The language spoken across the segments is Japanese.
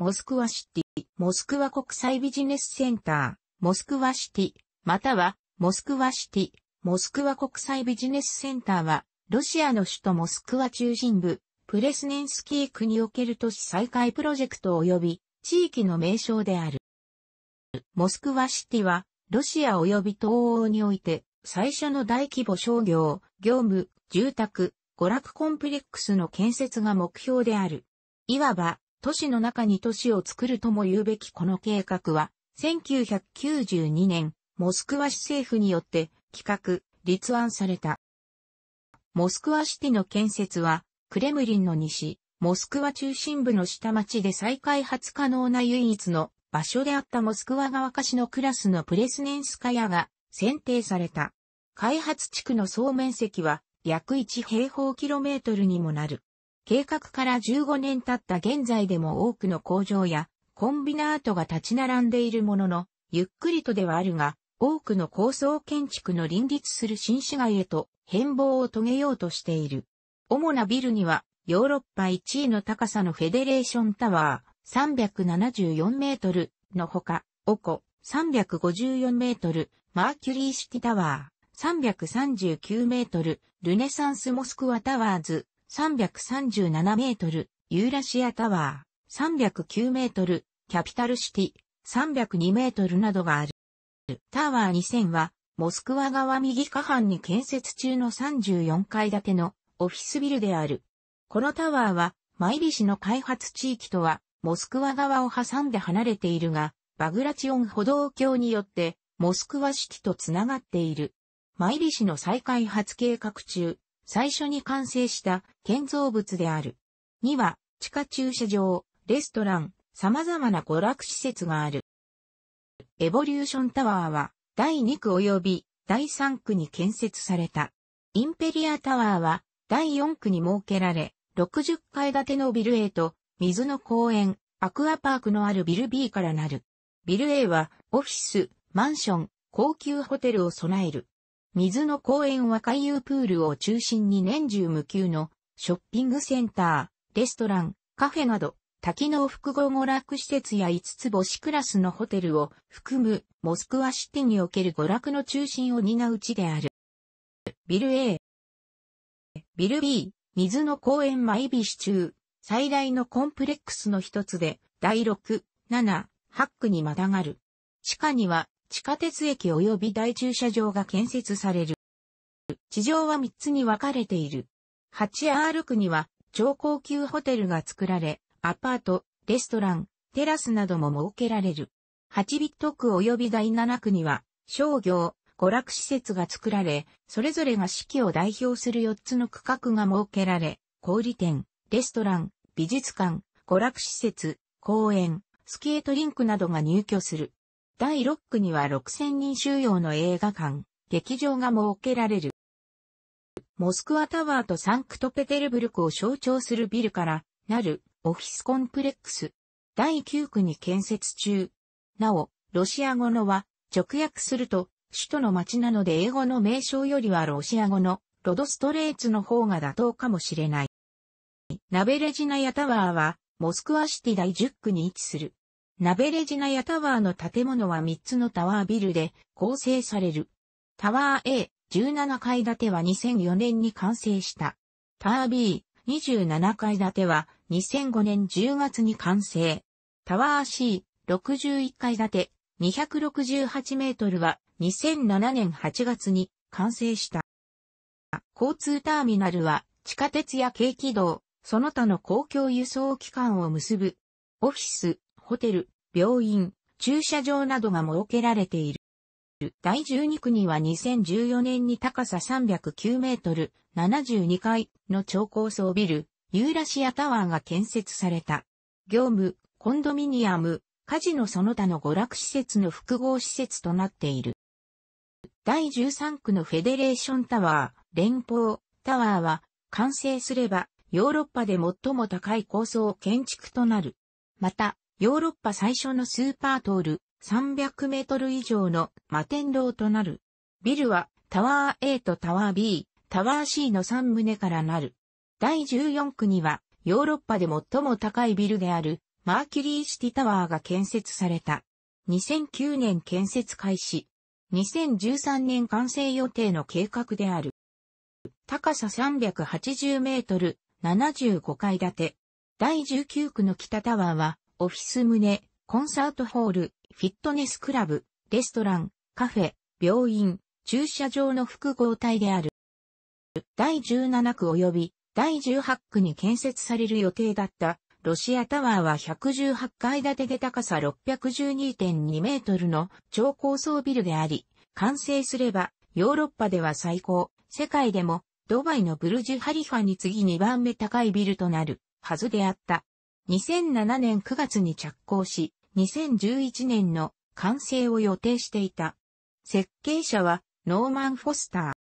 モスクワシティ、モスクワ国際ビジネスセンター、モスクワシティ、または、モスクワシティ、モスクワ国際ビジネスセンターは、ロシアの首都モスクワ中心部、プレスネンスキー区における都市再開プロジェクト及び、地域の名称である。モスクワシティは、ロシア及び東欧において、最初の大規模商業、業務、住宅、娯楽コンプレックスの建設が目標である。いわば、都市の中に都市を作るとも言うべきこの計画は、1992年、モスクワ市政府によって企画、立案された。モスクワシティの建設は、クレムリンの西、モスクワ中心部の下町で再開発可能な唯一の場所であったモスクワ川貸しのクラスのプレスネンスカヤが選定された。開発地区の総面積は約1平方キロメートルにもなる。計画から15年経った現在でも多くの工場やコンビナートが立ち並んでいるものの、ゆっくりとではあるが、多くの高層建築の林立する新市街へと変貌を遂げようとしている。主なビルには、ヨーロッパ1位の高さのフェデレーションタワー374メートルのほか、オコ354メートル、マーキュリー式タワー339メートル、ルネサンスモスクワタワーズ337メートル、ユーラシアタワー、309メートル、キャピタルシティ、302メートルなどがある。タワー2000は、モスクワ側右下半に建設中の34階建てのオフィスビルである。このタワーは、マイリシの開発地域とは、モスクワ側を挟んで離れているが、バグラチオン歩道橋によって、モスクワシティとつながっている。マイリシの再開発計画中、最初に完成した建造物である。2は、地下駐車場、レストラン、様々な娯楽施設がある。エボリューションタワーは、第2区及び第3区に建設された。インペリアタワーは、第4区に設けられ、60階建てのビル A と、水の公園、アクアパークのあるビル B からなる。ビル A は、オフィス、マンション、高級ホテルを備える。水の公園は海遊プールを中心に年中無休のショッピングセンター、レストラン、カフェなど多機能複合娯楽施設や5つ星クラスのホテルを含むモスクワシティにおける娯楽の中心を担う地である。ビル A、ビル B、水の公園イビシ中、最大のコンプレックスの一つで、第6、7、8区にまたがる。地下には地下鉄駅及び大駐車場が建設される。地上は3つに分かれている。8R 区には超高級ホテルが作られ、アパート、レストラン、テラスなども設けられる。8ビット区及び第7区には商業、娯楽施設が作られ、それぞれが四季を代表する4つの区画が設けられ、小売店、レストラン、美術館、娯楽施設、公園、スケートリンクなどが入居する。第6区には6000人収容の映画館、劇場が設けられる。モスクワタワーとサンクトペテルブルクを象徴するビルからなるオフィスコンプレックス。第9区に建設中。なお、ロシア語のは直訳すると首都の街なので英語の名称よりはロシア語のロドストレーツの方が妥当かもしれない。ナベレジナヤタワーはモスクワシティ第10区に位置する。ナベレジナヤタワーの建物は3つのタワービルで構成される。タワー A、17階建ては2004年に完成した。タワー B、27階建ては2005年10月に完成。タワー C、61階建て、268メートルは2007年8月に完成した。交通ターミナルは地下鉄や軽軌道、その他の公共輸送機関を結ぶ。オフィス、ホテル、病院、駐車場などが設けられている。第12区には2014年に高さ309メートル、72階の超高層ビル、ユーラシアタワーが建設された。業務、コンドミニアム、カジノその他の娯楽施設の複合施設となっている。第13区のフェデレーションタワー、連邦タワーは完成すればヨーロッパで最も高い高層建築となる。また、ヨーロッパ最初のスーパートール、300メートル以上の摩天楼となる。ビルはタワー A とタワー B、タワー C の3棟からなる。第14区にはヨーロッパで最も高いビルであるマーキュリーシティタワーが建設された。2009年建設開始。2013年完成予定の計画である。高さ380メートル、75階建て。第19区の北タワーはオフィス棟、コンサートホール、フィットネスクラブ、レストラン、カフェ、病院、駐車場の複合体である。第17区及び第18区に建設される予定だったロシアタワーは118階建てで高さ612.2メートルの超高層ビルであり、完成すればヨーロッパでは最高、世界でもドバイのブルジュハリファに次2番目高いビルとなるはずであった。2007年9月に着工し、2011年の完成を予定していた。設計者はノーマン・フォスタ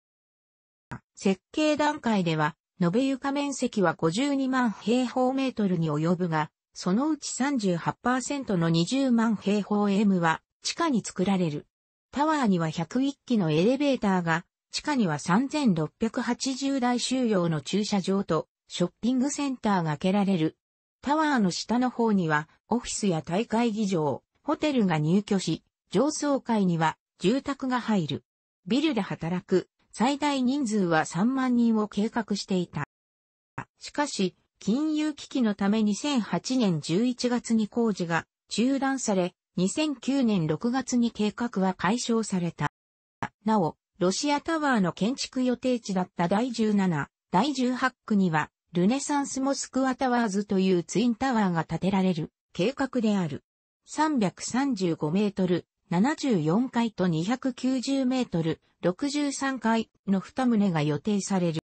ー。設計段階では、延べ床面積は52万平方メートルに及ぶが、そのうち38%の20万平方 M は地下に作られる。タワーには101機のエレベーターが、地下には3680台収容の駐車場とショッピングセンターが開けられるタワーの下の方には、オフィスや大会議場、ホテルが入居し、上層階には住宅が入る。ビルで働く最大人数は3万人を計画していた。しかし、金融危機のため2008年11月に工事が中断され、2009年6月に計画は解消された。なお、ロシアタワーの建築予定地だった第17、第18区にはルネサンスモスクワタワーズというツインタワーが建てられる計画である。335メートル、74階と290メートル、63階の2棟が予定される。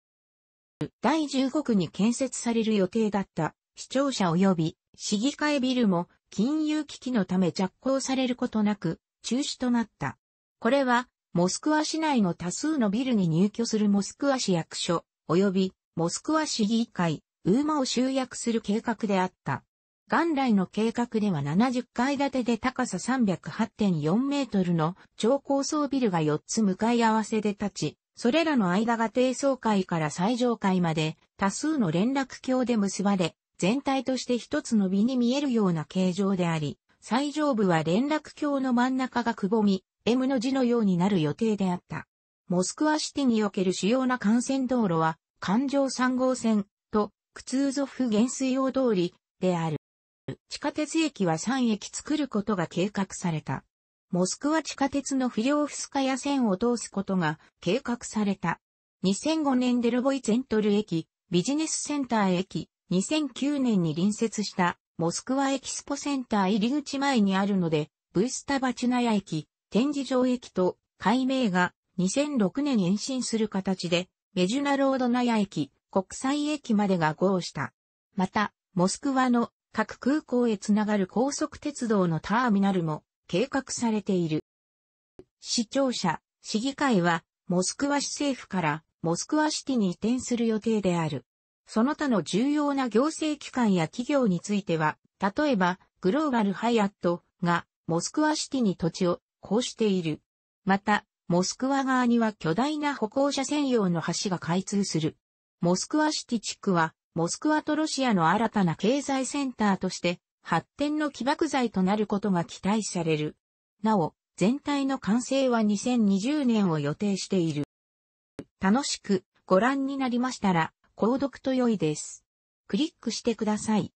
第15区に建設される予定だった市庁舎及び市議会ビルも金融危機のため着工されることなく中止となった。これはモスクワ市内の多数のビルに入居するモスクワ市役所及びモスクワ市議会、ウーマを集約する計画であった。元来の計画では70階建てで高さ308.4メートルの超高層ビルが4つ向かい合わせで立ち、それらの間が低層階から最上階まで多数の連絡橋で結ばれ、全体として一つの美に見えるような形状であり、最上部は連絡橋の真ん中がくぼみ、M の字のようになる予定であった。モスクワシティにおける主要な幹線道路は、環状3号線と、クツーゾフ原水用通りである。地下鉄駅は3駅作ることが計画された。モスクワ地下鉄のフィリオフスカヤ線を通すことが計画された。2005年デルボイゼントル駅、ビジネスセンター駅、2009年に隣接したモスクワエキスポセンター入り口前にあるので、ブイスタバチナヤ駅、展示場駅と改明が2006年延伸する形でメジュナロードナヤ駅、国際駅までが合した。また、モスクワの各空港へつながる高速鉄道のターミナルも計画されている。市庁舎、市議会は、モスクワ市政府からモスクワシティに移転する予定である。その他の重要な行政機関や企業については、例えば、グローバルハイアットがモスクワシティに土地をこうしている。また、モスクワ側には巨大な歩行者専用の橋が開通する。モスクワシティ地区は、モスクワとロシアの新たな経済センターとして、発展の起爆剤となることが期待される。なお、全体の完成は2020年を予定している。楽しくご覧になりましたら、購読と良いです。クリックしてください。